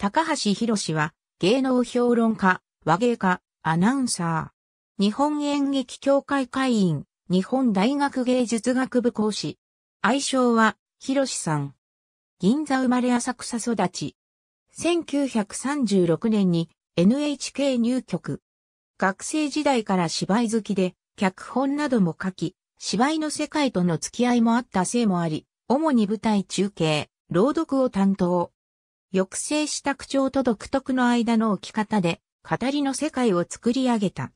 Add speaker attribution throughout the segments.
Speaker 1: 高橋博は芸能評論家、和芸家、アナウンサー。日本演劇協会会員、日本大学芸術学部講師。愛称は、博さん。銀座生まれ浅草育ち。1936年に NHK 入局。学生時代から芝居好きで、脚本なども書き、芝居の世界との付き合いもあったせいもあり、主に舞台中継、朗読を担当。抑制した口調と独特の間の置き方で、語りの世界を作り上げた。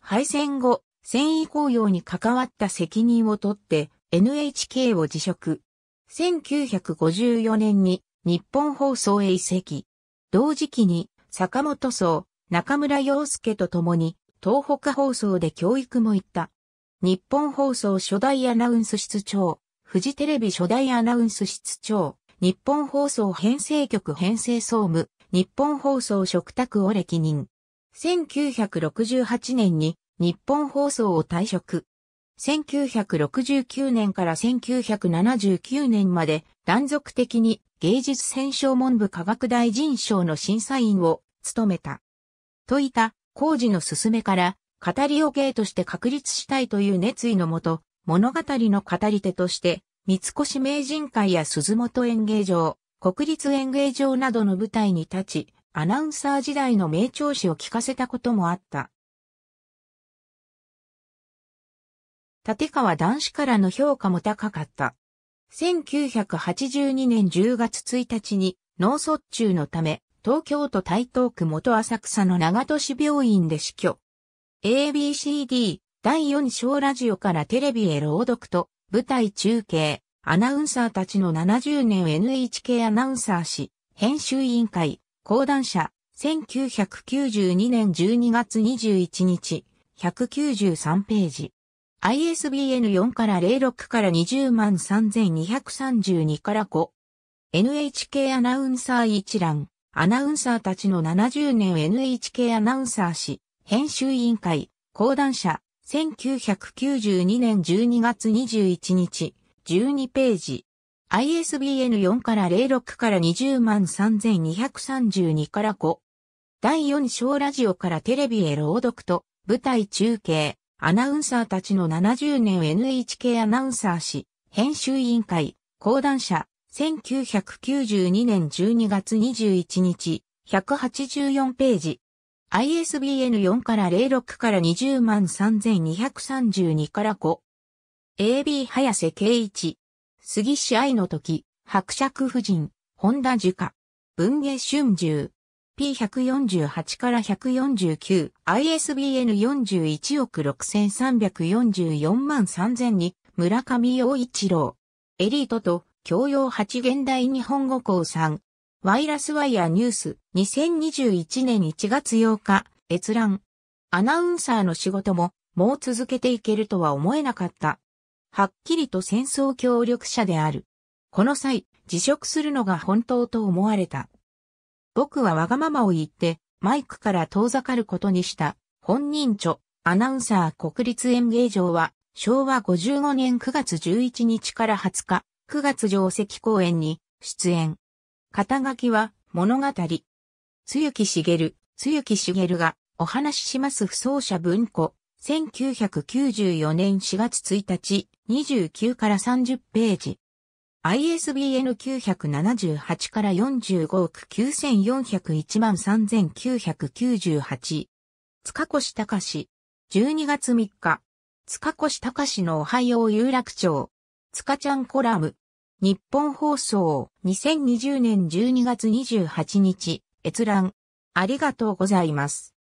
Speaker 1: 敗戦後、戦意公用に関わった責任を取って NHK を辞職。1954年に日本放送へ移籍。同時期に坂本荘、中村洋介と共に東北放送で教育も行った。日本放送初代アナウンス室長、フジテレビ初代アナウンス室長、日本放送編成局編成総務、日本放送食卓を歴任。1968年に日本放送を退職。1969年から1979年まで断続的に芸術戦勝文部科学大臣賞の審査員を務めた。といた工事の進めから語りを芸として確立したいという熱意のもと、物語の語り手として三越名人会や鈴本演芸場、国立演芸場などの舞台に立ち、アナウンサー時代の名調子を聞かせたこともあった。立川男子からの評価も高かった。1982年10月1日に脳卒中のため、東京都台東区元浅草の長都市病院で死去。ABCD 第4章ラジオからテレビへ朗読と舞台中継、アナウンサーたちの70年 NHK アナウンサー誌、編集委員会、講談社、1992年12月21日、193ページ。ISBN 4から06から20万3232から5。NHK アナウンサー一覧、アナウンサーたちの70年 NHK アナウンサー誌、編集委員会、講談社、1992年12月21日、12ページ。ISBN 4から06から20万3232から5。第4章ラジオからテレビへ朗読と、舞台中継、アナウンサーたちの70年 NHK アナウンサー誌、編集委員会、講談社、1992年12月21日、184ページ。ISBN 4から06から20万3232から5。AB 早瀬圭一。杉氏愛の時、伯爵夫人、本田樹花。文芸春秋。P148 から 149ISBN 41億6344万3002村上陽一郎。エリートと教養8現代日本語校ん。ワイラスワイヤーニュース2021年1月8日閲覧。アナウンサーの仕事ももう続けていけるとは思えなかった。はっきりと戦争協力者である。この際、辞職するのが本当と思われた。僕はわがままを言って、マイクから遠ざかることにした。本人著、アナウンサー国立演芸場は、昭和55年9月11日から20日、9月上席公演に出演。肩書きは物語。つゆきしげる、つゆきしげるがお話しします不走者文庫。1994年4月1日、29から30ページ。ISBN 978から45億9401万3998。塚越隆。12月3日。塚越隆のおはよう有楽町。塚ちゃんコラム。日本放送2020年12月28日閲覧ありがとうございます。